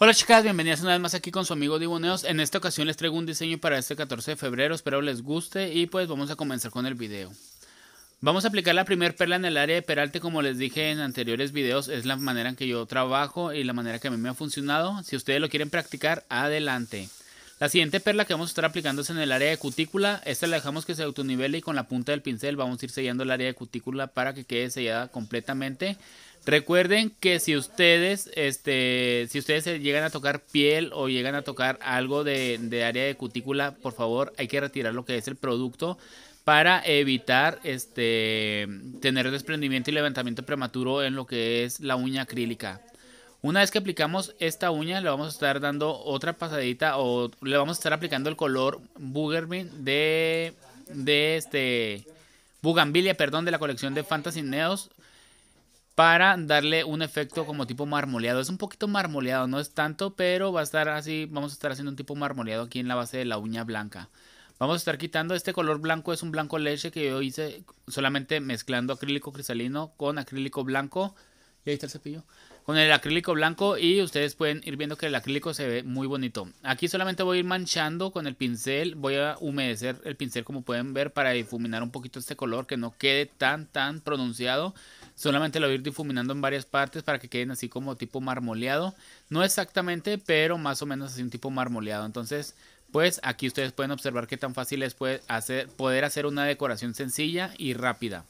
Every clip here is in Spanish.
Hola chicas, bienvenidas una vez más aquí con su amigo Diboneos. En esta ocasión les traigo un diseño para este 14 de febrero, espero les guste y pues vamos a comenzar con el video. Vamos a aplicar la primera perla en el área de peralte como les dije en anteriores videos, es la manera en que yo trabajo y la manera que a mí me ha funcionado. Si ustedes lo quieren practicar, adelante. La siguiente perla que vamos a estar aplicando es en el área de cutícula, esta la dejamos que se autonivele y con la punta del pincel vamos a ir sellando el área de cutícula para que quede sellada completamente. Recuerden que si ustedes, este, si ustedes llegan a tocar piel o llegan a tocar algo de, área de cutícula, por favor, hay que retirar lo que es el producto para evitar este, tener desprendimiento y levantamiento prematuro en lo que es la uña acrílica. Una vez que aplicamos esta uña, le vamos a estar dando otra pasadita o le vamos a estar aplicando el color bugermin de, de este, Bugambilia, perdón, de la colección de Fantasy Neos para darle un efecto como tipo marmoleado. Es un poquito marmoleado, no es tanto, pero va a estar así, vamos a estar haciendo un tipo marmoleado aquí en la base de la uña blanca. Vamos a estar quitando este color blanco, es un blanco leche que yo hice solamente mezclando acrílico cristalino con acrílico blanco. Y ahí está el cepillo. Con el acrílico blanco y ustedes pueden ir viendo que el acrílico se ve muy bonito. Aquí solamente voy a ir manchando con el pincel, voy a humedecer el pincel como pueden ver para difuminar un poquito este color que no quede tan tan pronunciado. Solamente lo voy a ir difuminando en varias partes para que queden así como tipo marmoleado. No exactamente, pero más o menos así un tipo marmoleado. Entonces, pues aquí ustedes pueden observar qué tan fácil es poder hacer, poder hacer una decoración sencilla y rápida.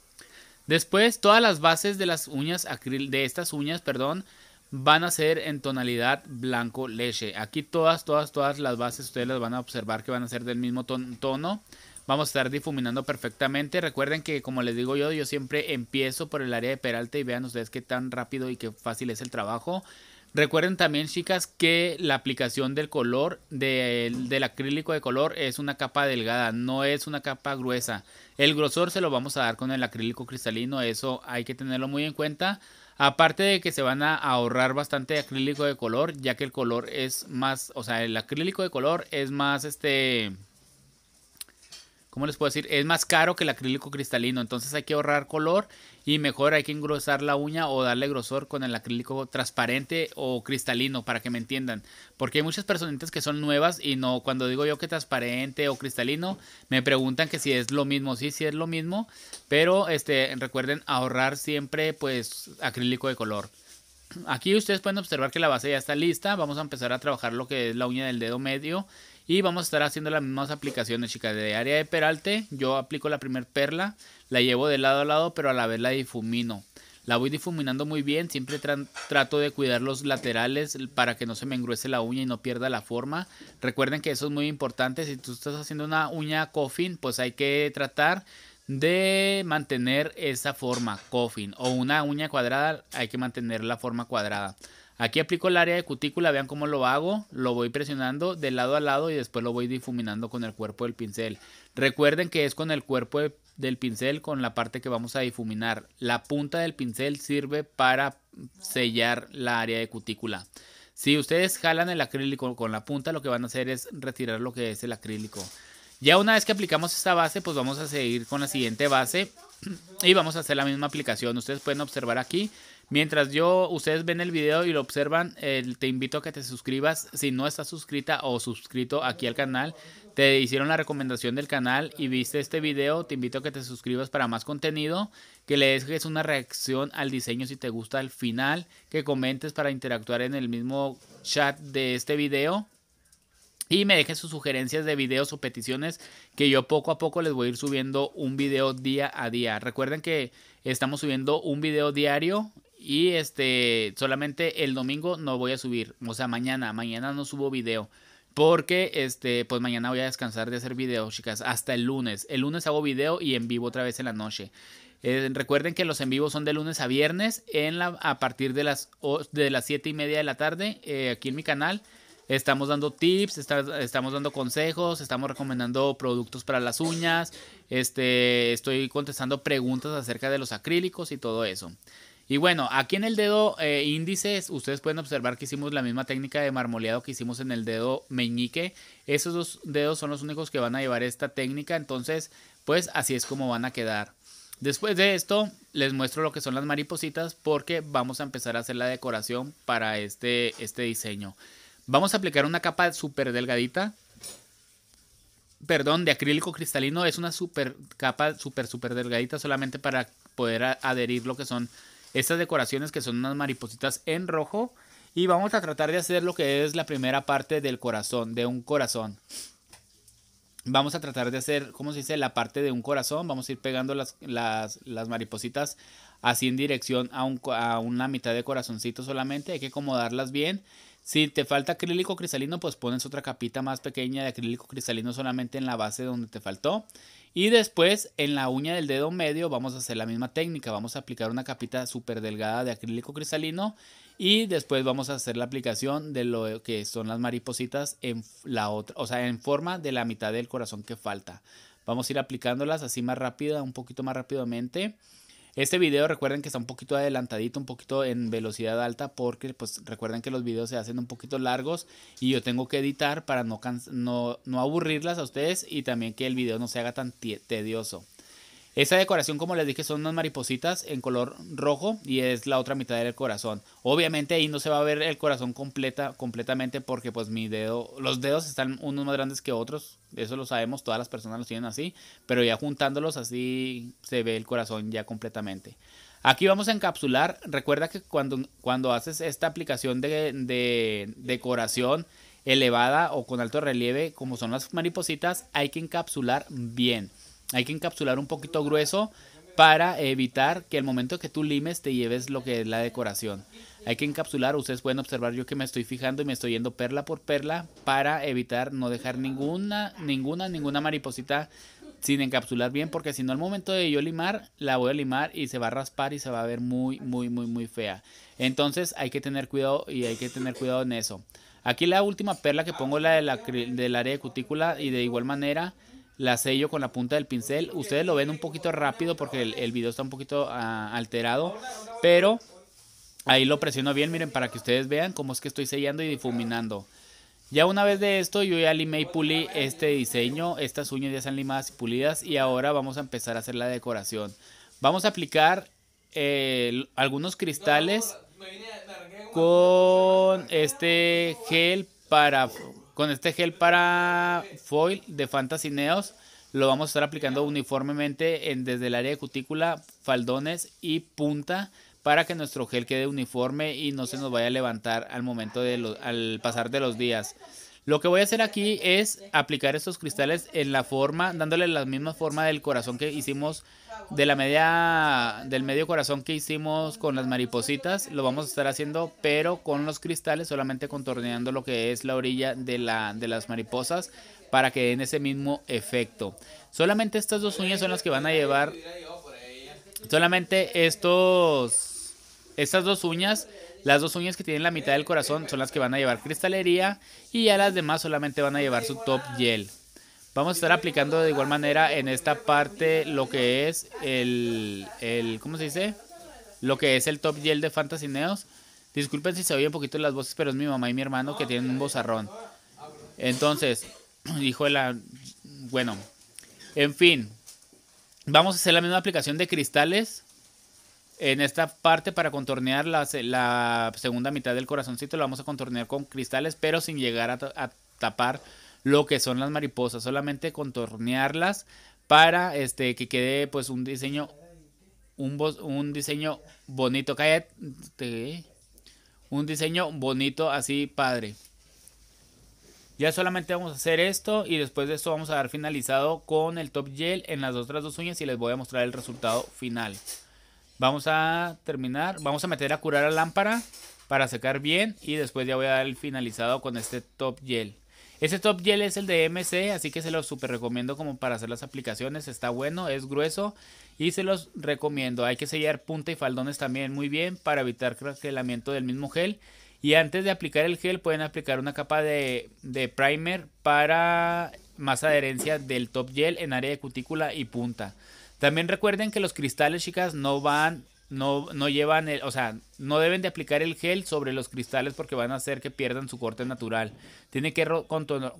Después, todas las bases de las uñas de estas uñas, perdón, van a ser en tonalidad blanco leche. Aquí todas, todas, todas las bases ustedes las van a observar que van a ser del mismo tono vamos a estar difuminando perfectamente. Recuerden que como les digo yo, yo siempre empiezo por el área de Peralta y vean ustedes qué tan rápido y qué fácil es el trabajo. Recuerden también, chicas, que la aplicación del color, del acrílico de color, es una capa delgada, no es una capa gruesa. El grosor se lo vamos a dar con el acrílico cristalino, eso hay que tenerlo muy en cuenta. Aparte de que se van a ahorrar bastante acrílico de color, ya que el color es más, o sea, el acrílico de color es más, este, ¿cómo les puedo decir? Es más caro que el acrílico cristalino, entonces hay que ahorrar color y mejor hay que engrosar la uña o darle grosor con el acrílico transparente o cristalino, para que me entiendan. Porque hay muchas personitas que son nuevas y no, cuando digo yo que transparente o cristalino, me preguntan que si es lo mismo, sí, sí es lo mismo, pero este, recuerden ahorrar siempre pues acrílico de color. Aquí ustedes pueden observar que la base ya está lista, vamos a empezar a trabajar lo que es la uña del dedo medio y vamos a estar haciendo las mismas aplicaciones, chicas, de área de peralte. Yo aplico la primer perla, la llevo de lado a lado, pero a la vez la difumino. La voy difuminando muy bien, siempre trato de cuidar los laterales para que no se me engruese la uña y no pierda la forma. Recuerden que eso es muy importante, si tú estás haciendo una uña coffin, pues hay que tratar de mantener esa forma coffin o una uña cuadrada, hay que mantener la forma cuadrada. Aquí aplico el área de cutícula, vean cómo lo hago, lo voy presionando de lado a lado y después lo voy difuminando con el cuerpo del pincel. Recuerden que es con el cuerpo del pincel con la parte que vamos a difuminar. La punta del pincel sirve para sellar la área de cutícula. Si ustedes jalan el acrílico con la punta, lo que van a hacer es retirar lo que es el acrílico. Ya una vez que aplicamos esta base, pues vamos a seguir con la siguiente base y vamos a hacer la misma aplicación. Ustedes pueden observar aquí. Mientras yo, ustedes ven el video y lo observan, te invito a que te suscribas. Si no estás suscrita o suscrito aquí al canal, te hicieron la recomendación del canal y viste este video, te invito a que te suscribas para más contenido, que le dejes una reacción al diseño si te gusta al final, que comentes para interactuar en el mismo chat de este video y me dejen sus sugerencias de videos o peticiones que yo poco a poco les voy a ir subiendo un video día a día. Recuerden que estamos subiendo un video diario y este solamente el domingo no voy a subir, o sea, mañana, mañana no subo video. Porque este, pues mañana voy a descansar de hacer videos, chicas, hasta el lunes. El lunes hago video y en vivo otra vez en la noche. Eh, recuerden que los en vivo son de lunes a viernes en la, a partir de las, de las 7 y media de la tarde eh, aquí en mi canal. Estamos dando tips, estamos dando consejos, estamos recomendando productos para las uñas, este, estoy contestando preguntas acerca de los acrílicos y todo eso. Y bueno, aquí en el dedo eh, índice, ustedes pueden observar que hicimos la misma técnica de marmoleado que hicimos en el dedo meñique. Esos dos dedos son los únicos que van a llevar esta técnica, entonces pues así es como van a quedar. Después de esto les muestro lo que son las maripositas porque vamos a empezar a hacer la decoración para este, este diseño. Vamos a aplicar una capa súper delgadita. Perdón, de acrílico cristalino. Es una super capa súper, súper delgadita solamente para poder adherir lo que son estas decoraciones que son unas maripositas en rojo. Y vamos a tratar de hacer lo que es la primera parte del corazón, de un corazón. Vamos a tratar de hacer, ¿cómo se dice? La parte de un corazón. Vamos a ir pegando las, las, maripositas así en dirección a, a, una mitad de corazoncito solamente. Hay que acomodarlas bien. Si te falta acrílico cristalino, pues pones otra capita más pequeña de acrílico cristalino solamente en la base donde te faltó. Y después en la uña del dedo medio vamos a hacer la misma técnica. Vamos a aplicar una capita súper delgada de acrílico cristalino y después vamos a hacer la aplicación de lo que son las maripositas en la otra, o sea, en forma de la mitad del corazón que falta. Vamos a ir aplicándolas así más rápida, un poquito más rápidamente. Este video recuerden que está un poquito adelantadito, un poquito en velocidad alta, porque pues recuerden que los videos se hacen un poquito largos y yo tengo que editar para no, no, no aburrirlas a ustedes y también que el video no se haga tan tedioso. Esa decoración, como les dije, son unas maripositas en color rojo y es la otra mitad del corazón. Obviamente ahí no se va a ver el corazón completa, completamente porque pues mi dedo, los dedos están unos más grandes que otros, eso lo sabemos, todas las personas lo tienen así, pero ya juntándolos así se ve el corazón ya completamente. Aquí vamos a encapsular, recuerda que cuando, cuando haces esta aplicación de, de decoración elevada o con alto relieve, como son las maripositas, hay que encapsular bien. Hay que encapsular un poquito grueso para evitar que el momento que tú limes te lleves lo que es la decoración. Hay que encapsular, ustedes pueden observar yo que me estoy fijando y me estoy yendo perla por perla para evitar no dejar ninguna, ninguna, ninguna mariposita sin encapsular bien porque si no al momento de yo limar la voy a limar y se va a raspar y se va a ver muy muy muy muy fea entonces hay que tener cuidado y hay que tener cuidado en eso aquí la última perla que pongo la de la del área de cutícula y de igual manera la sello con la punta del pincel. Ustedes lo ven un poquito rápido porque el, video está un poquito ah, alterado, pero ahí lo presiono bien, miren, para que ustedes vean cómo es que estoy sellando y difuminando. Ya una vez de esto, yo ya limé y pulí este diseño, estas uñas ya están limadas y pulidas y ahora vamos a empezar a hacer la decoración. Vamos a aplicar eh, algunos cristales con este gel para con este gel para foil de Fantasy Neos lo vamos a estar aplicando uniformemente en, desde el área de cutícula, faldones y punta para que nuestro gel quede uniforme y no se nos vaya a levantar al momento de al pasar de los días. Lo que voy a hacer aquí es aplicar estos cristales en la forma, dándole la misma forma del corazón que hicimos, de la media, del medio corazón que hicimos con las maripositas. Lo vamos a estar haciendo, pero con los cristales, solamente contorneando lo que es la orilla de, la, de las mariposas para que den ese mismo efecto. Solamente estas dos uñas son las que van a llevar. Solamente estos estas dos uñas, las dos uñas que tienen la mitad del corazón son las que van a llevar cristalería y ya las demás solamente van a llevar su top gel. Vamos a estar aplicando de igual manera en esta parte lo que es el, el ¿cómo se dice? Lo que es el top gel de Fantasy Neos. Disculpen si se oye un poquito las voces, pero es mi mamá y mi hermano que tienen un bozarrón. Entonces, dijo la, bueno, en fin, vamos a hacer la misma aplicación de cristales en esta parte para contornear la, segunda mitad del corazoncito lo vamos a contornear con cristales, pero sin llegar a, tapar lo que son las mariposas, solamente contornearlas para este que quede pues un diseño un, un diseño bonito, Un diseño bonito así padre. Ya solamente vamos a hacer esto y después de esto vamos a dar finalizado con el top gel en las otras dos uñas y les voy a mostrar el resultado final. Vamos a terminar. Vamos a meter a curar la lámpara para secar bien. Y después ya voy a dar el finalizado con este top gel. Este top gel es el de MC, así que se los super recomiendo como para hacer las aplicaciones. Está bueno, es grueso y se los recomiendo. Hay que sellar punta y faldones también muy bien para evitar craquelamiento del mismo gel. Y antes de aplicar el gel pueden aplicar una capa de, de primer para más adherencia del top gel en área de cutícula y punta. También recuerden que los cristales, chicas, no van, no, no llevan, el, o sea, no deben de aplicar el gel sobre los cristales porque van a hacer que pierdan su corte natural. Tienen que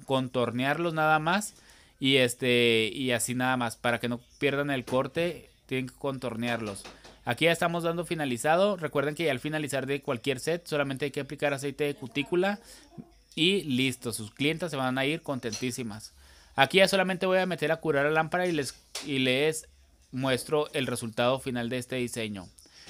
contornearlos nada más y este y así nada más para que no pierdan el corte, tienen que contornearlos. Aquí ya estamos dando finalizado. Recuerden que al finalizar de cualquier set solamente hay que aplicar aceite de cutícula y listo. Sus clientas se van a ir contentísimas. Aquí ya solamente voy a meter a curar la lámpara y les, y les muestro el resultado final de este diseño.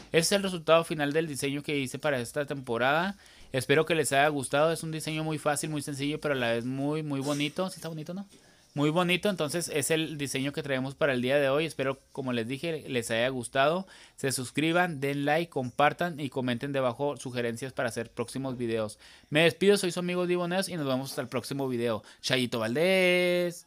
Este es el resultado final del diseño que hice para esta temporada. Espero que les haya gustado. Es un diseño muy fácil, muy sencillo, pero a la vez muy, muy bonito. ¿Sí está bonito, no? Muy bonito, entonces es el diseño que traemos para el día de hoy. Espero, como les dije, les haya gustado. Se suscriban, den like, compartan y comenten debajo sugerencias para hacer próximos videos. Me despido, soy su amigo Diboneos y nos vemos hasta el próximo video. Chayito Valdés.